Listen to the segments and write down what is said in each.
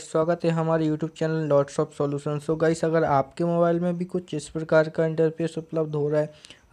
स्वागत है हमारे YouTube channel dot shop solution so guys अगर आपके मोबाइल में भी कुछ इस प्रकार का इंटरफेस उपलब्ध हो रहा है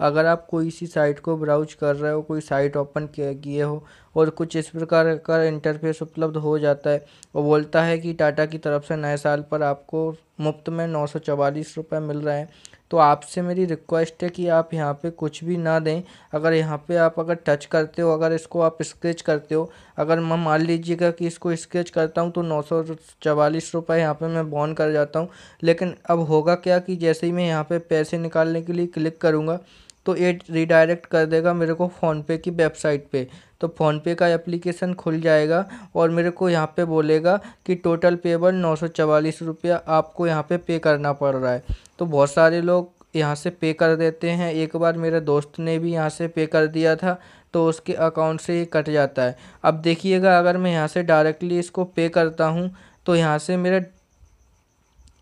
अगर आप कोई सी साइट को ब्राउज कर रहे हो कोई साइट ओपन किए हो और कुछ इस प्रकार का इंटरफेस उपलब्ध हो जाता है और बोलता है कि टाटा की तरफ से नए साल पर आपको मुफ्त में नौ सौ मिल रहे हैं तो आपसे मेरी रिक्वेस्ट है कि आप यहाँ पे कुछ भी ना दें अगर यहाँ पे आप अगर टच करते हो अगर इसको आप स्क्रैच करते हो अगर मैं मान लीजिएगा कि इसको स्क्रैच करता हूँ तो नौ सौ चवालीस रुपये यहाँ पर मैं बॉन कर जाता हूँ लेकिन अब होगा क्या कि जैसे ही मैं यहाँ पर पैसे निकालने के लिए क्लिक करूँगा तो ये रिडायरेक्ट कर देगा मेरे को फ़ोनपे की वेबसाइट पे तो फ़ोनपे का एप्लीकेशन खुल जाएगा और मेरे को यहाँ पे बोलेगा कि टोटल पेबल नौ सौ चवालीस रुपया आपको यहाँ पे पे करना पड़ रहा है तो बहुत सारे लोग यहाँ से पे कर देते हैं एक बार मेरे दोस्त ने भी यहाँ से पे कर दिया था तो उसके अकाउंट से ये कट जाता है अब देखिएगा अगर मैं यहाँ से डायरेक्टली इसको पे करता हूँ तो यहाँ से मेरा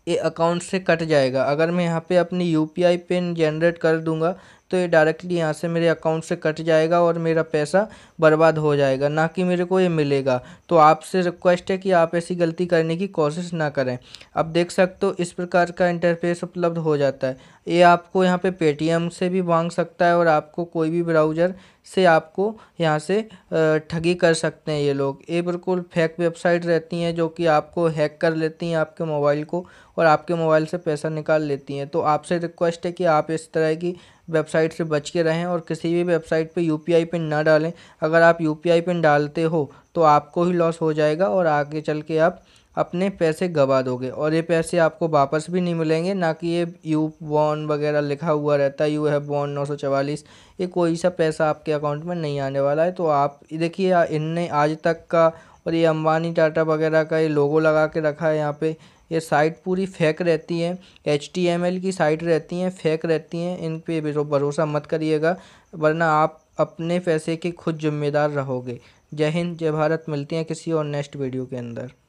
ये अकाउंट से कट जाएगा अगर मैं यहाँ पे अपनी U P I pin generate कर दूँगा तो ये डायरेक्टली यहाँ से मेरे अकाउंट से कट जाएगा और मेरा पैसा बर्बाद हो जाएगा ना कि मेरे को ये मिलेगा तो आपसे रिक्वेस्ट है कि आप ऐसी गलती करने की कोशिश ना करें अब देख सकते हो इस प्रकार का इंटरफेस उपलब्ध हो जाता है ये आपको यहाँ पे पेटीएम से भी मांग सकता है और आपको कोई भी ब्राउज़र से आपको यहाँ से ठगी कर सकते हैं ये लोग ये बिल्कुल फेक वेबसाइट रहती हैं जो कि आपको हैक कर लेती हैं आपके मोबाइल को और आपके मोबाइल से पैसा निकाल लेती हैं तो आपसे रिक्वेस्ट है कि आप इस तरह की वेबसाइट से बच के रहें और किसी भी वेबसाइट पे यूपीआई पिन ना डालें अगर आप यूपीआई पिन डालते हो तो आपको ही लॉस हो जाएगा और आगे चल के आप अपने पैसे गवा दोगे और ये पैसे आपको वापस भी नहीं मिलेंगे ना कि ये यू बॉन वगैरह लिखा हुआ रहता है यू है बॉन नौ सौ चवालीस ये कोई सा पैसा आपके अकाउंट में नहीं आने वाला है तो आप देखिए इनने आज तक का और ये अम्बानी टाटा वगैरह का ये लोगो लगा के रखा है यहाँ पे ये साइट पूरी फेक रहती है एच की साइट रहती हैं फेक रहती हैं इन पर तो भरोसा मत करिएगा वरना आप अपने पैसे के खुद जिम्मेदार रहोगे जय हिंद जय भारत मिलती हैं किसी और नेक्स्ट वीडियो के अंदर